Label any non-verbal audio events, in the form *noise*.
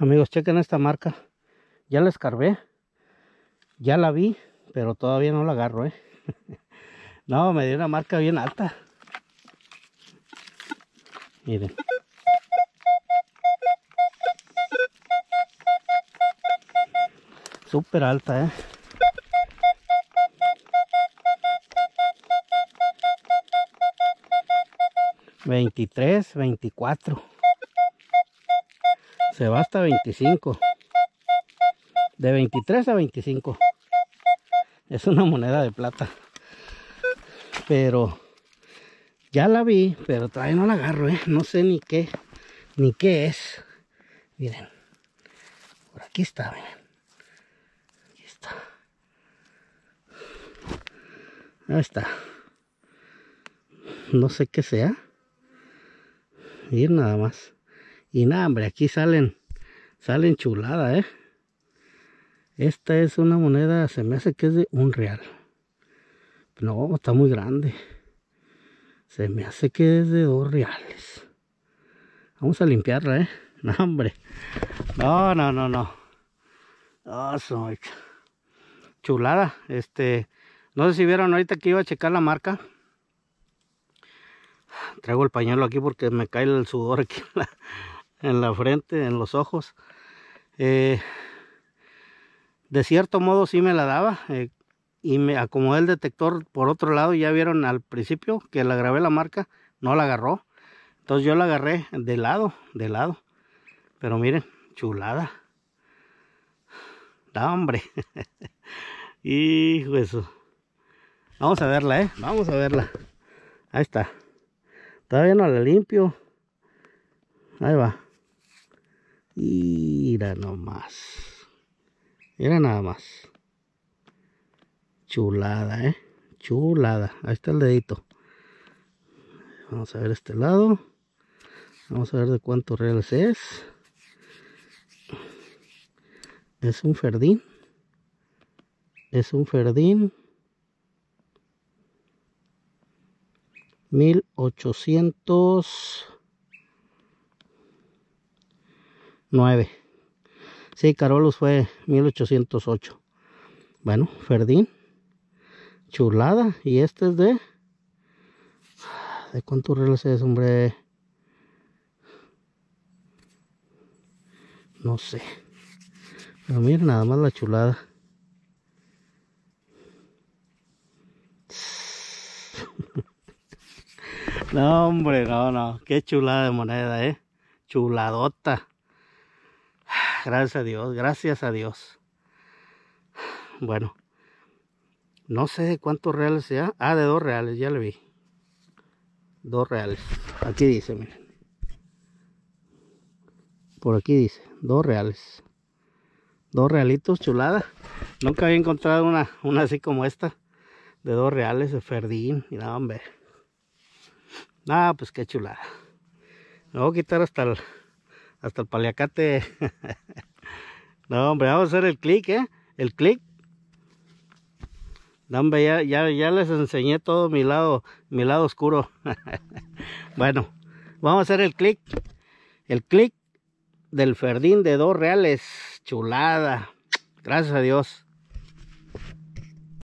amigos chequen esta marca ya la escarbé ya la vi pero todavía no la agarro ¿eh? *laughs* no me dio una marca bien alta miren súper alta ¿eh? Veintitrés, veinticuatro se va hasta 25 de 23 a 25 es una moneda de plata pero ya la vi pero todavía no la agarro ¿eh? no sé ni qué ni qué es miren por aquí está miren aquí está ahí está no sé qué sea ir nada más y nada, hombre, aquí salen, salen chulada, ¿eh? Esta es una moneda, se me hace que es de un real. No, está muy grande. Se me hace que es de dos reales. Vamos a limpiarla, ¿eh? *laughs* No, hombre. No, no, no, no. soy... Chulada. Este, no sé si vieron ahorita que iba a checar la marca. Traigo el pañuelo aquí porque me cae el sudor aquí en la frente, en los ojos. Eh, de cierto modo sí me la daba eh, y me acomodé el detector por otro lado. Ya vieron al principio que la grabé la marca, no la agarró. Entonces yo la agarré de lado, de lado. Pero miren, chulada. Da hombre. *laughs* Hijo eso. Vamos a verla, ¿eh? Vamos a verla. Ahí está. Todavía no la limpio. Ahí va. Mira nomás. Mira nada más. Chulada, ¿eh? Chulada. Ahí está el dedito. Vamos a ver este lado. Vamos a ver de cuánto reales es. Es un ferdín. Es un ferdín. 1800 9. Sí, Carolus fue 1808. Bueno, Ferdín. Chulada. Y este es de... ¿De cuánto reales es, hombre? No sé. Pero miren nada más la chulada. *laughs* No, hombre, no, no. Qué chulada de moneda, eh. Chuladota. Gracias a Dios, gracias a Dios. Bueno, no sé de cuántos reales sea. Ah, de dos reales, ya le vi. Dos reales. Aquí dice, miren. Por aquí dice, dos reales. Dos realitos, chulada. Nunca había encontrado una, una así como esta. De dos reales, de Ferdín. Y hombre. Ah, pues qué chulada. Me voy a quitar hasta el, hasta el paliacate. *laughs* no, hombre, vamos a hacer el clic, ¿eh? El clic. No, hombre, ya, les enseñé todo mi lado, mi lado oscuro. *laughs* bueno, vamos a hacer el clic. El clic del Ferdín de dos reales. Chulada. Gracias a Dios.